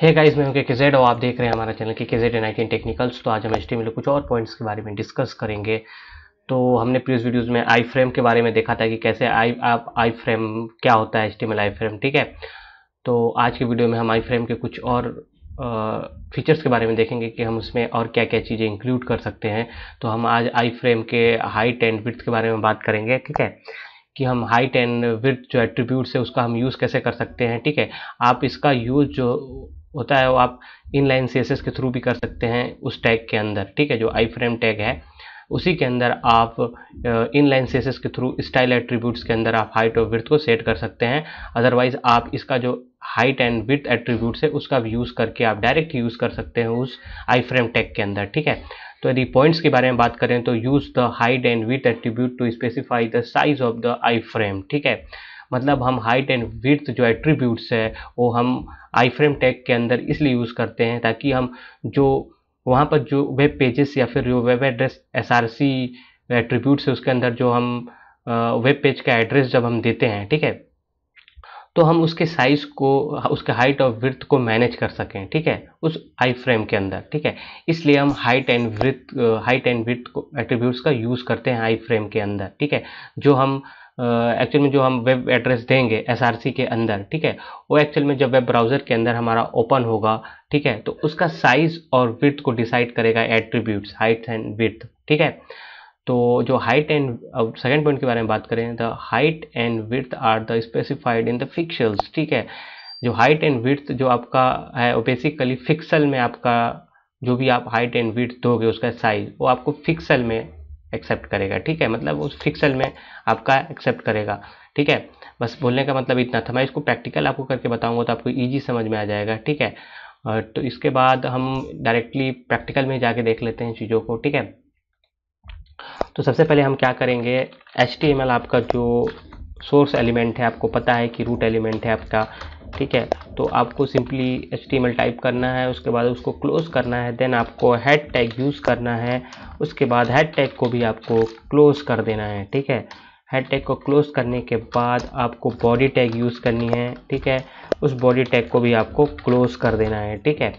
है गाइस मैं हूं के जेड और आप देख रहे हैं हमारा चैनल के के जेड नाइनटीन टेक्निकल्स तो आज हम एच में कुछ और पॉइंट्स के बारे में डिस्कस करेंगे तो हमने प्रीवियस वीडियोस में आई फ्रेम के बारे में देखा था कि कैसे आई आप आई फ्रेम क्या होता है एच आई फ्रेम ठीक है तो आज के वीडियो में हम आई फ्रेम के कुछ और फीचर्स के बारे में देखेंगे कि हम उसमें और क्या क्या चीज़ें इंक्लूड कर सकते हैं तो हम आज आई फ्रेम के हाइट एंड विथ के बारे में बात करेंगे ठीक है कि हम हाइट एंड विथ जो एट्रीब्यूट्स है उसका हम यूज़ कैसे कर सकते हैं ठीक है आप इसका यूज़ जो होता है वो आप इनलाइन सी के थ्रू भी कर सकते हैं उस टैग के अंदर ठीक है जो आई फ्रेम टैग है उसी के अंदर आप इनलाइन सेसेस के थ्रू स्टाइल एट्रीब्यूट्स के अंदर आप हाइट और विथ को सेट कर सकते हैं अदरवाइज आप इसका जो हाइट एंड विथ एट्रीब्यूट्स है उसका भी यूज़ करके आप डायरेक्ट यूज़ कर सकते हैं उस आई फ्रेम टैग के अंदर ठीक है तो यदि पॉइंट्स के बारे में बात करें तो use the height and width attribute to specify the size of the iframe ठीक है मतलब हम हाइट एंड विथ जो एट्रीब्यूट्स है वो हम आई फ्रेम टैग के अंदर इसलिए यूज़ करते हैं ताकि हम जो वहाँ पर जो वेब पेजेस या फिर जो web address S R C attributes है उसके अंदर जो हम वेब पेज का एड्रेस जब हम देते हैं ठीक है तो हम उसके साइज़ को उसके हाइट और वर्थ को मैनेज कर सकें ठीक है उस आई फ्रेम के अंदर ठीक है इसलिए हम height and width height and width को एट्रीब्यूट्स का यूज़ करते हैं आई फ्रेम के अंदर ठीक है जो हम एक्चुअल में जो हम वेब एड्रेस देंगे एसआरसी के अंदर ठीक है वो एक्चुअल में जब वेब ब्राउज़र के अंदर हमारा ओपन होगा ठीक है तो उसका साइज़ और विथ को डिसाइड करेगा एट्रीब्यूट्स हाइट एंड विथ ठीक है तो जो हाइट एंड अब सेकेंड पॉइंट के बारे में बात करें the height and width are the specified in the pixels ठीक है जो हाइट एंड विथ जो आपका है वो बेसिकली फिक्सल में आपका जो भी आप हाइट एंड विथ दोगे उसका साइज वो आपको फिक्सल में एक्सेप्ट करेगा ठीक है मतलब उस फिक्सल में आपका एक्सेप्ट करेगा ठीक है बस बोलने का मतलब इतना था मैं इसको प्रैक्टिकल आपको करके बताऊंगा तो आपको ईजी समझ में आ जाएगा ठीक है तो इसके बाद हम डायरेक्टली प्रैक्टिकल में जाके देख लेते हैं चीज़ों को ठीक है तो सबसे पहले हम क्या करेंगे एच आपका जो सोर्स एलिमेंट है आपको पता है कि रूट एलिमेंट है आपका ठीक है तो आपको सिंपली एच टाइप करना है उसके बाद उसको क्लोज करना है देन आपको हैड टैग यूज़ करना है उसके बाद हेड टैग को भी आपको क्लोज कर देना है ठीक है हेड टैग को क्लोज करने के बाद आपको बॉडी टैग यूज़ करनी है ठीक है उस बॉडी टैग को भी आपको क्लोज कर देना है ठीक है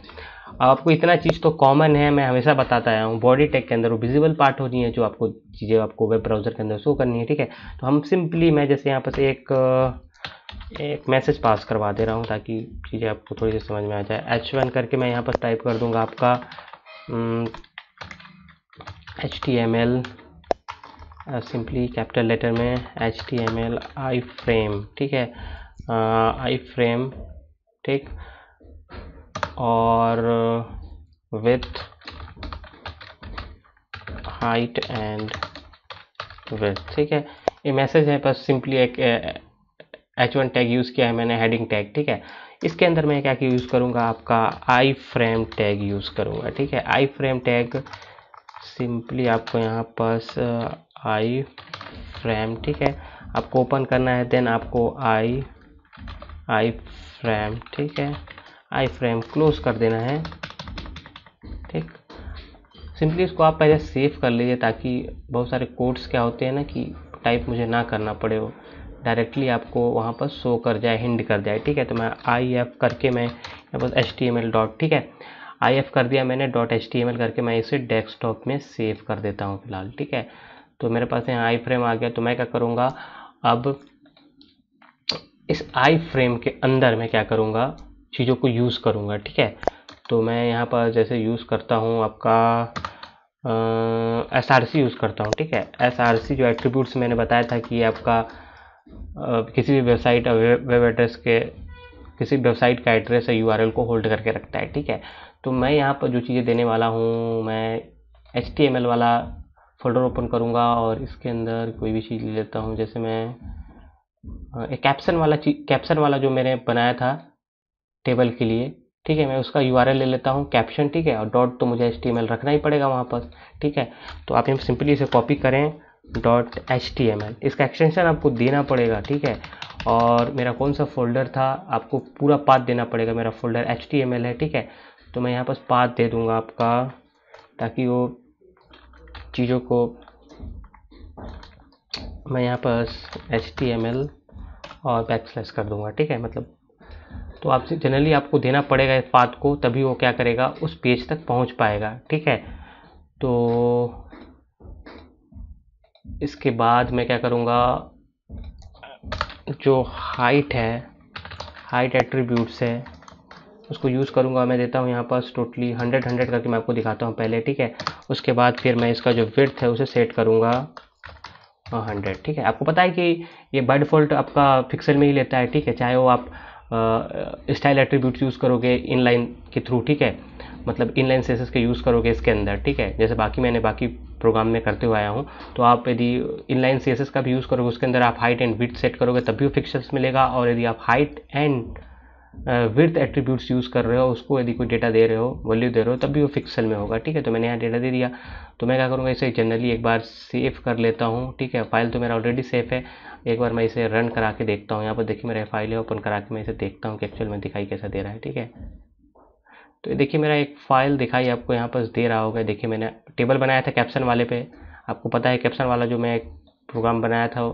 आपको इतना चीज़ तो कॉमन है मैं हमेशा बताता आया हूँ बॉडी टेक के अंदर वो विजिबल पार्ट होनी है जो आपको चीज़ें आपको वेब ब्राउज़र के अंदर शो करनी है ठीक है तो हम सिंपली मैं जैसे यहाँ पर एक एक मैसेज पास करवा दे रहा हूँ ताकि चीज़ें आपको थोड़ी सी समझ में आ जाए एच वन करके मैं यहाँ पर टाइप कर दूँगा आपका H T M L simply capital letter में H T M L iframe ठीक है आई फ्रेम ठीक और विथ हाइट एंड विथ ठीक है ये मैसेज है बस सिंपली एक एच वन टैग यूज़ किया है मैंने हेडिंग टैग ठीक है इसके अंदर मैं क्या यूज़ करूँगा आपका आई फ्रेम टैग यूज़ करूँगा ठीक है आई फ्रेम टैग सिंपली आपको यहाँ पास आई फ्रेम ठीक है आपको ओपन करना है देन आपको आई आई फ्रेम ठीक है आई फ्रेम क्लोज कर देना है ठीक सिंपली इसको आप पहले सेव कर लीजिए ताकि बहुत सारे कोड्स क्या होते हैं ना कि टाइप मुझे ना करना पड़े हो डायरेक्टली आपको वहाँ पर शो कर जाए हिंड कर जाए ठीक है तो मैं आई एफ करके मैं बस H T M L dot ठीक है आई एफ कर दिया मैंने dot H T M L करके मैं इसे डेस्कटॉप में सेव कर देता हूँ फिलहाल ठीक है तो मेरे पास यहाँ आई फ्रेम आ गया तो मैं क्या करूँगा अब इस आई फ्रेम के अंदर मैं क्या करूँगा चीज़ों को यूज़ करूँगा ठीक है तो मैं यहाँ पर जैसे यूज़ करता हूँ आपका एस आर सी यूज़ करता हूँ ठीक है एस आर सी जो एट्रीब्यूट्स मैंने बताया था कि आपका आ, किसी भी वेबसाइट वेब एड्रेस के किसी वेबसाइट का एड्रेस या यू को होल्ड करके रखता है ठीक है तो मैं यहाँ पर जो चीज़ें देने वाला हूँ मैं एच वाला फोल्डर ओपन करूँगा और इसके अंदर कोई भी चीज़ ले लेता हूँ जैसे मैं एक कैप्शन वाला चीज कैप्शन वाला जो मैंने बनाया था टेबल के लिए ठीक है मैं उसका यू ले लेता हूँ कैप्शन ठीक है और डॉट तो मुझे एच रखना ही पड़ेगा वहाँ पर ठीक है तो आप सिंपली इसे कॉपी करें डॉट एच इसका एक्सटेंशन आपको देना पड़ेगा ठीक है और मेरा कौन सा फोल्डर था आपको पूरा पाथ देना पड़ेगा मेरा फोल्डर एच है ठीक है तो मैं यहाँ पर पाथ दे दूँगा आपका ताकि वो चीज़ों को मैं यहाँ पर एच और बैक स्लैश कर दूँगा ठीक है मतलब तो आपसे जनरली आपको देना पड़ेगा इस पाथ को तभी वो क्या करेगा उस पेज तक पहुंच पाएगा ठीक है तो इसके बाद मैं क्या करूँगा जो हाइट है हाइट एट्रीब्यूट्स है उसको यूज़ करूँगा मैं देता हूँ यहाँ पास टोटली हंड्रेड हंड्रेड करके मैं आपको दिखाता हूँ पहले ठीक है उसके बाद फिर मैं इसका जो विर्थ है उसे सेट करूँगा हंड्रेड ठीक है आपको पता है कि ये बाई डिफ़ॉल्ट आपका पिक्सल में ही लेता है ठीक है चाहे वो आप स्टाइल एट्रीब्यूट्स यूज़ करोगे इनलाइन के थ्रू ठीक है मतलब इनलाइन सेसेस के यूज़ करोगे इसके अंदर ठीक है जैसे बाकी मैंने बाकी प्रोग्राम में करते हुए आया हूँ तो आप यदि इनलाइन सेसेस का भी यूज़ करोगे उसके अंदर आप हाइट एंड विथ सेट करोगे तब भी फिक्सर्स मिलेगा और यदि आप height and width attributes use कर रहे हो उसको यदि कोई डेटा दे रहे हो वैल्यू दे रहे हो तब भी वो फिक्सल में होगा ठीक है तो मैंने यहाँ डेटा दे दिया तो मैं क्या करूँगा इसे जनरली एक बार सेव कर लेता हूँ ठीक है फाइल तो मेरा ऑलरेडी सेफ है एक बार मैं इसे रन करा के देखता हूँ यहाँ पर देखिए मेरा फाइल है ओपन करा के मैं इसे देखता हूँ कि एक्चुअल में दिखाई कैसा दे रहा है ठीक है तो देखिए मेरा एक फाइल दिखाई आपको यहाँ पर दे रहा होगा देखिए मैंने टेबल बनाया था कैप्शन वाले पे आपको पता है कैप्शन वाला जो मैं प्रोग्राम बनाया था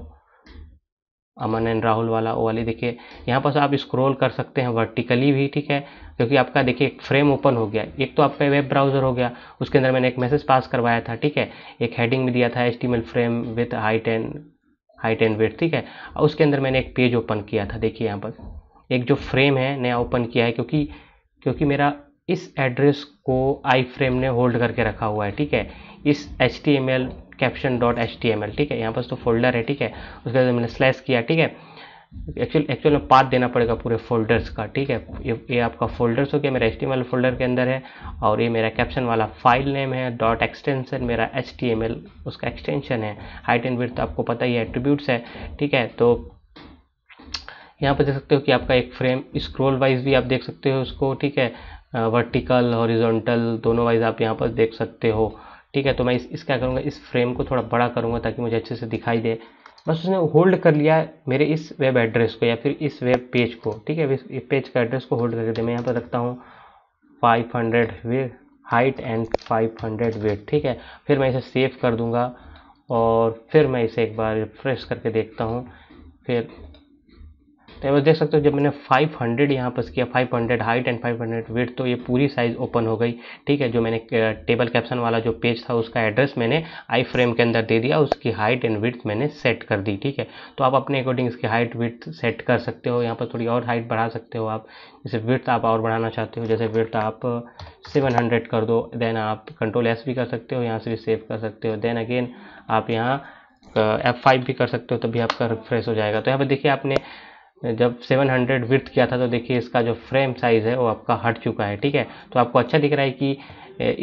अमन एंड राहुल वाला वो वाली देखिए यहाँ पर आप स्क्रॉल कर सकते हैं वर्टिकली भी ठीक है क्योंकि आपका देखिए एक फ्रेम ओपन हो गया एक तो आपका वेब ब्राउज़र हो गया उसके अंदर मैंने एक मैसेज पास करवाया था ठीक है एक हेडिंग भी दिया था H frame width height and height and weight ठीक है और उसके अंदर मैंने एक पेज ओपन किया था देखिए यहाँ पर एक जो फ्रेम है नया ओपन किया है क्योंकि क्योंकि मेरा इस एड्रेस को आई फ्रेम ने होल्ड करके रखा हुआ है ठीक है इस H caption dot H T M L ठीक है यहाँ पास तो फोल्डर है ठीक है उसके बाद मैंने स्लैश किया ठीक है एक्चुअल एक्चुअल में पाथ देना पड़ेगा पूरे फोल्डर्स का ठीक है ये, ये आपका फोल्डर्स हो गया मेरा एच एल फोल्डर के अंदर है और ये मेरा कैप्शन वाला फाइल नेम है डॉट एक्सटेंशन मेरा एच उसका एक्सटेंशन है हाइट एंड विथ आपको पता ही है एट्रीब्यूट्स है ठीक है तो यहाँ पर देख सकते हो कि आपका एक फ्रेम स्क्रोल वाइज भी आप देख सकते हो उसको ठीक है वर्टिकल हॉरिजॉन्टल दोनों वाइज आप यहाँ पर देख सकते हो ठीक है तो मैं इस, इस क्या करूँगा इस फ्रेम को थोड़ा बड़ा करूँगा ताकि मुझे अच्छे से दिखाई दे बस उसने होल्ड कर लिया मेरे इस वेब एड्रेस को या फिर इस वेब पेज को ठीक है इस पेज का एड्रेस को होल्ड करके दे मैं यहाँ पर रखता हूँ फाइव हंड्रेड वे height and five hundred weight ठीक है फिर मैं इसे सेव कर दूँगा और फिर मैं इसे एक बार रिफ्रेश करके देखता हूँ फिर सकते हैं बस देख सकते हो जब मैंने 500 हंड्रेड यहाँ पर किया 500 hundred height and 500 hundred weight तो ये पूरी साइज़ ओपन हो गई ठीक है जो मैंने टेबल कैप्शन वाला जो पेज था उसका एड्रेस मैंने आई फ्रेम के अंदर दे दिया उसकी हाइट एंड विथ मैंने सेट कर दी ठीक है तो आप अपने अकॉर्डिंग इसकी हाइट विथ सेट कर सकते हो यहाँ पर थोड़ी और हाइट बढ़ा सकते हो आप जैसे विथ आप और बढ़ाना चाहते हो जैसे विथ आप सेवन हंड्रेड कर दो देन आप कंट्रोल एस भी कर सकते हो यहाँ से भी सेव कर सकते हो देन अगेन आप यहाँ एफ फाइव भी कर सकते हो तभी आपका रिफ्रेश हो जाएगा तो यहाँ पर देखिए आपने जब 700 विर्थ किया था तो देखिए इसका जो फ्रेम साइज़ है वो आपका हट चुका है ठीक है तो आपको अच्छा दिख रहा है कि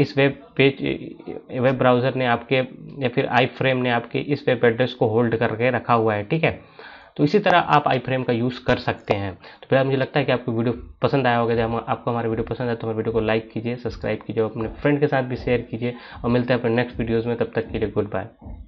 इस वेब पेज वेब ब्राउज़र ने आपके या फिर आई फ्रेम ने आपके इस वेब एड्रेस को होल्ड करके रखा हुआ है ठीक है तो इसी तरह आप आई फ्रेम का यूज़ कर सकते हैं तो फिर मुझे लगता है कि आपको वीडियो पसंद आया होगा जब आपको हमारा वीडियो पसंद आया तो हमारे वीडियो को लाइक कीजिए सब्सक्राइब कीजिए अपने फ्रेंड के साथ भी शेयर कीजिए और मिलते हैं अपने नेक्स्ट वीडियोज़ में तब तक के लिए गुड बाय